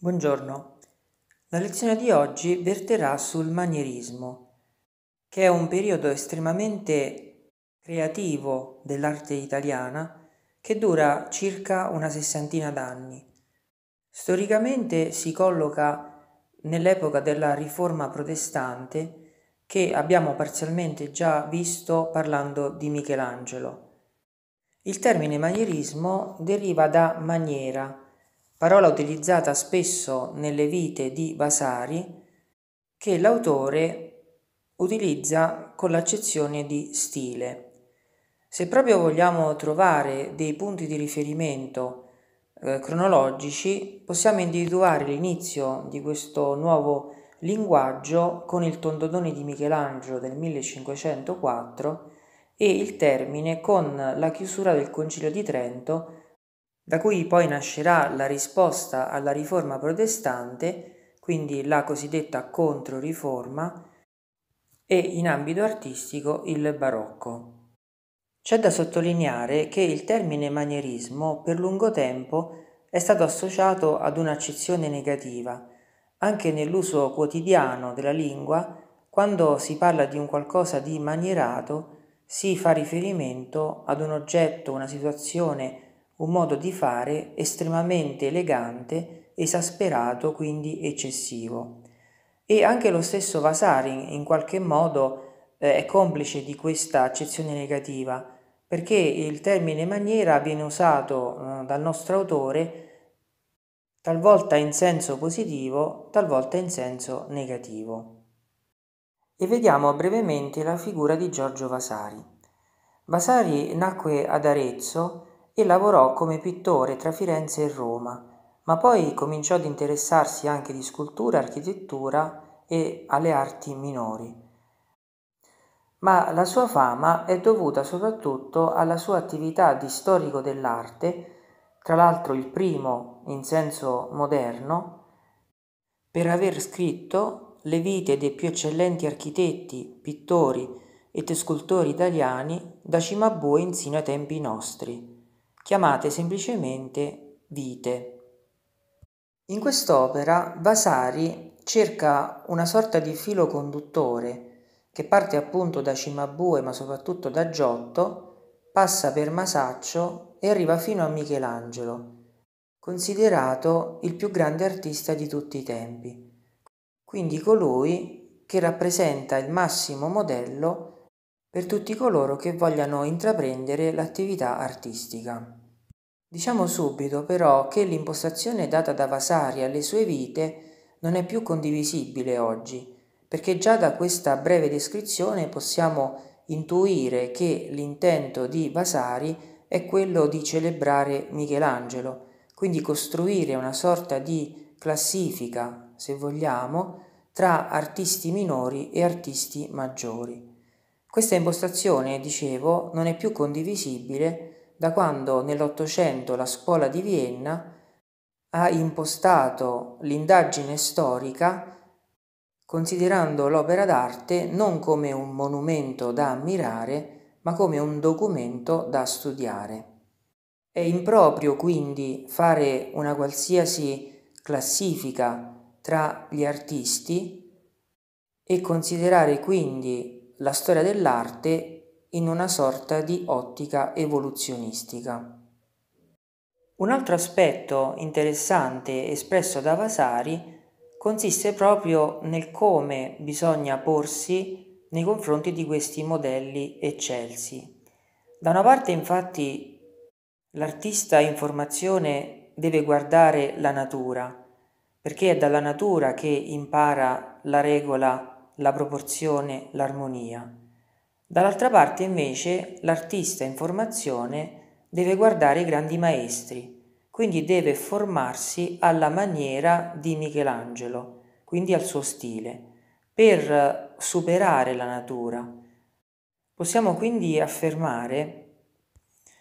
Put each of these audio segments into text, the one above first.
Buongiorno. La lezione di oggi verterà sul manierismo, che è un periodo estremamente creativo dell'arte italiana che dura circa una sessantina d'anni. Storicamente si colloca nell'epoca della riforma protestante che abbiamo parzialmente già visto parlando di Michelangelo. Il termine manierismo deriva da maniera, parola utilizzata spesso nelle vite di Vasari, che l'autore utilizza con l'accezione di stile. Se proprio vogliamo trovare dei punti di riferimento eh, cronologici, possiamo individuare l'inizio di questo nuovo linguaggio con il Tondodone di Michelangelo del 1504 e il termine con la chiusura del Concilio di Trento da cui poi nascerà la risposta alla riforma protestante, quindi la cosiddetta controriforma, e in ambito artistico il barocco. C'è da sottolineare che il termine manierismo per lungo tempo è stato associato ad un'accezione negativa, anche nell'uso quotidiano della lingua, quando si parla di un qualcosa di manierato si fa riferimento ad un oggetto, una situazione un modo di fare estremamente elegante, esasperato, quindi eccessivo. E anche lo stesso Vasari in qualche modo eh, è complice di questa accezione negativa, perché il termine maniera viene usato eh, dal nostro autore talvolta in senso positivo, talvolta in senso negativo. E vediamo brevemente la figura di Giorgio Vasari. Vasari nacque ad Arezzo e lavorò come pittore tra Firenze e Roma, ma poi cominciò ad interessarsi anche di scultura, architettura e alle arti minori. Ma la sua fama è dovuta soprattutto alla sua attività di storico dell'arte, tra l'altro il primo in senso moderno, per aver scritto le vite dei più eccellenti architetti, pittori e scultori italiani da Cimabue insino ai tempi nostri chiamate semplicemente vite. In quest'opera Vasari cerca una sorta di filo conduttore che parte appunto da Cimabue ma soprattutto da Giotto, passa per Masaccio e arriva fino a Michelangelo, considerato il più grande artista di tutti i tempi, quindi colui che rappresenta il massimo modello per tutti coloro che vogliano intraprendere l'attività artistica. Diciamo subito però che l'impostazione data da Vasari alle sue vite non è più condivisibile oggi, perché già da questa breve descrizione possiamo intuire che l'intento di Vasari è quello di celebrare Michelangelo, quindi costruire una sorta di classifica, se vogliamo, tra artisti minori e artisti maggiori. Questa impostazione, dicevo, non è più condivisibile da quando nell'Ottocento la scuola di Vienna ha impostato l'indagine storica considerando l'opera d'arte non come un monumento da ammirare, ma come un documento da studiare. È improprio quindi fare una qualsiasi classifica tra gli artisti e considerare quindi la storia dell'arte in una sorta di ottica evoluzionistica. Un altro aspetto interessante espresso da Vasari consiste proprio nel come bisogna porsi nei confronti di questi modelli eccelsi. Da una parte infatti l'artista in formazione deve guardare la natura, perché è dalla natura che impara la regola, la proporzione, l'armonia. Dall'altra parte invece l'artista in formazione deve guardare i grandi maestri, quindi deve formarsi alla maniera di Michelangelo, quindi al suo stile, per superare la natura. Possiamo quindi affermare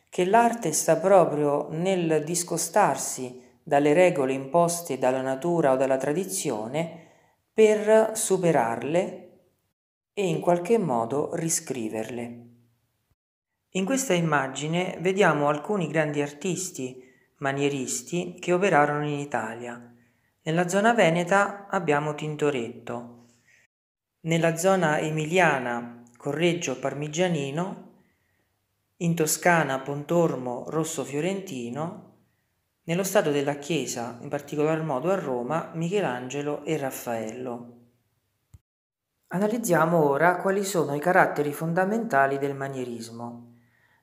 che l'arte sta proprio nel discostarsi dalle regole imposte dalla natura o dalla tradizione per superarle e in qualche modo riscriverle. In questa immagine vediamo alcuni grandi artisti, manieristi, che operarono in Italia. Nella zona veneta abbiamo Tintoretto, nella zona emiliana Correggio Parmigianino, in Toscana Pontormo Rosso Fiorentino, nello stato della Chiesa, in particolar modo a Roma, Michelangelo e Raffaello. Analizziamo ora quali sono i caratteri fondamentali del manierismo.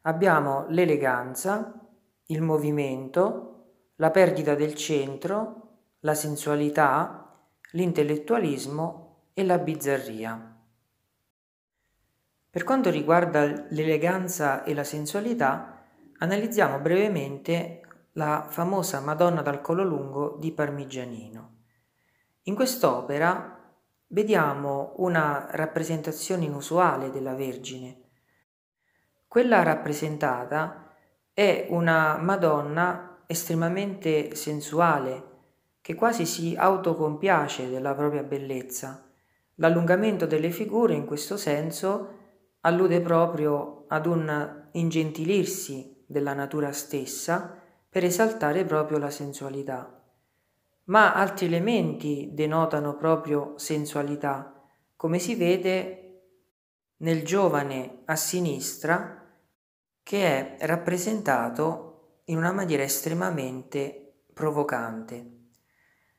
Abbiamo l'eleganza, il movimento, la perdita del centro, la sensualità, l'intellettualismo e la bizzarria. Per quanto riguarda l'eleganza e la sensualità, analizziamo brevemente la famosa Madonna dal collo lungo di Parmigianino. In quest'opera vediamo una rappresentazione inusuale della Vergine. Quella rappresentata è una Madonna estremamente sensuale, che quasi si autocompiace della propria bellezza. L'allungamento delle figure in questo senso allude proprio ad un ingentilirsi della natura stessa per esaltare proprio la sensualità ma altri elementi denotano proprio sensualità, come si vede nel giovane a sinistra che è rappresentato in una maniera estremamente provocante.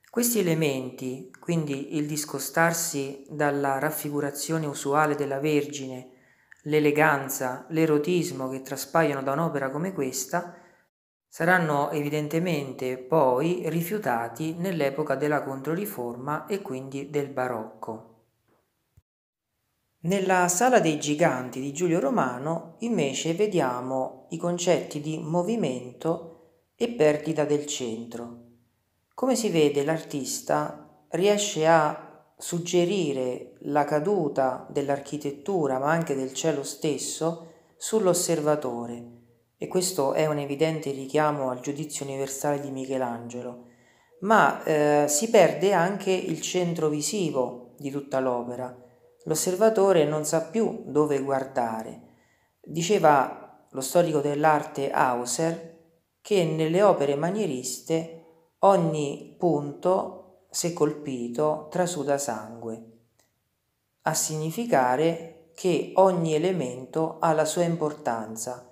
Questi elementi, quindi il discostarsi dalla raffigurazione usuale della Vergine, l'eleganza, l'erotismo che traspaiono da un'opera come questa, saranno evidentemente poi rifiutati nell'epoca della Controriforma e quindi del Barocco. Nella Sala dei Giganti di Giulio Romano invece vediamo i concetti di movimento e perdita del centro. Come si vede l'artista riesce a suggerire la caduta dell'architettura ma anche del cielo stesso sull'osservatore e questo è un evidente richiamo al giudizio universale di Michelangelo, ma eh, si perde anche il centro visivo di tutta l'opera. L'osservatore non sa più dove guardare. Diceva lo storico dell'arte Hauser che nelle opere manieriste ogni punto, se colpito, trasuda sangue, a significare che ogni elemento ha la sua importanza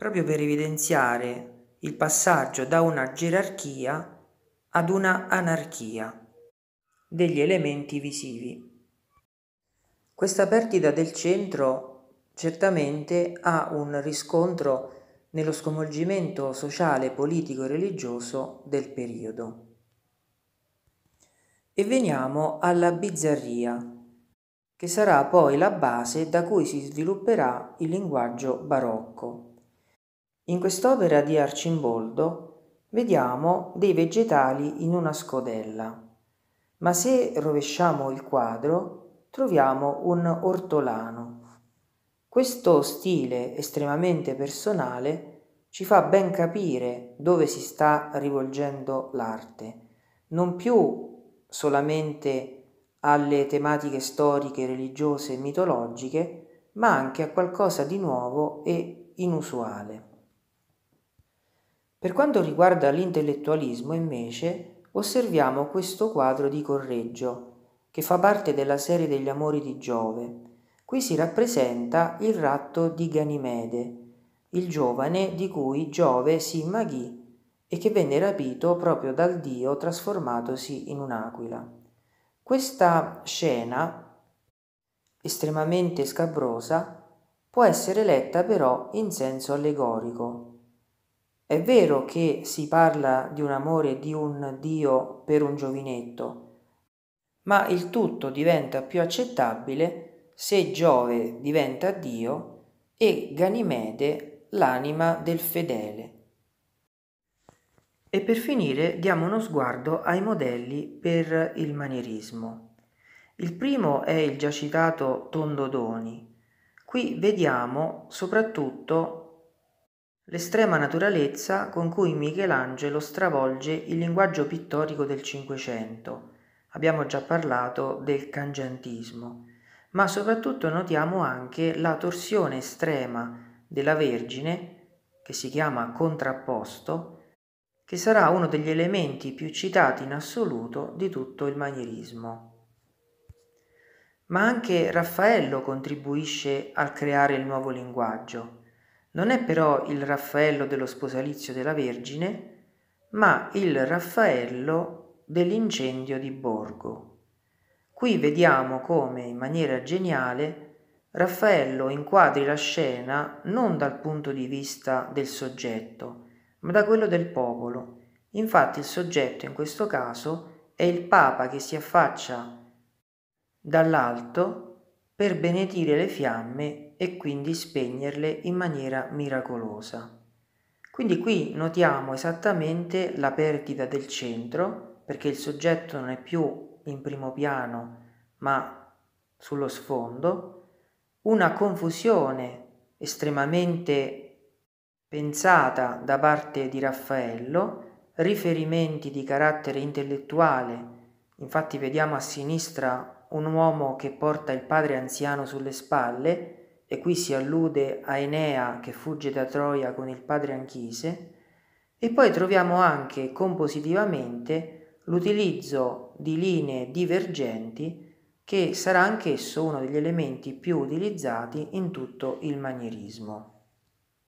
proprio per evidenziare il passaggio da una gerarchia ad una anarchia degli elementi visivi. Questa perdita del centro certamente ha un riscontro nello sconvolgimento sociale, politico e religioso del periodo. E veniamo alla bizzarria, che sarà poi la base da cui si svilupperà il linguaggio barocco. In quest'opera di Arcimboldo vediamo dei vegetali in una scodella, ma se rovesciamo il quadro troviamo un ortolano. Questo stile estremamente personale ci fa ben capire dove si sta rivolgendo l'arte, non più solamente alle tematiche storiche, religiose e mitologiche, ma anche a qualcosa di nuovo e inusuale. Per quanto riguarda l'intellettualismo, invece, osserviamo questo quadro di Correggio, che fa parte della serie degli amori di Giove. Qui si rappresenta il ratto di Ganimede, il giovane di cui Giove si immaghì e che venne rapito proprio dal dio trasformatosi in un'aquila. Questa scena, estremamente scabrosa, può essere letta però in senso allegorico. È vero che si parla di un amore di un Dio per un giovinetto, ma il tutto diventa più accettabile se Giove diventa Dio e Ganimede l'anima del fedele. E per finire diamo uno sguardo ai modelli per il manierismo. Il primo è il già citato Tondodoni. Qui vediamo soprattutto L'estrema naturalezza con cui Michelangelo stravolge il linguaggio pittorico del Cinquecento. Abbiamo già parlato del cangiantismo, ma soprattutto notiamo anche la torsione estrema della Vergine, che si chiama contrapposto, che sarà uno degli elementi più citati in assoluto di tutto il manierismo. Ma anche Raffaello contribuisce al creare il nuovo linguaggio. Non è però il Raffaello dello sposalizio della Vergine, ma il Raffaello dell'incendio di Borgo. Qui vediamo come, in maniera geniale, Raffaello inquadri la scena non dal punto di vista del soggetto, ma da quello del popolo. Infatti il soggetto in questo caso è il Papa che si affaccia dall'alto per benedire le fiamme e quindi spegnerle in maniera miracolosa. Quindi qui notiamo esattamente la perdita del centro perché il soggetto non è più in primo piano ma sullo sfondo, una confusione estremamente pensata da parte di Raffaello, riferimenti di carattere intellettuale, infatti vediamo a sinistra un uomo che porta il padre anziano sulle spalle, e qui si allude a Enea che fugge da Troia con il padre Anchise, e poi troviamo anche compositivamente l'utilizzo di linee divergenti che sarà anch'esso uno degli elementi più utilizzati in tutto il manierismo.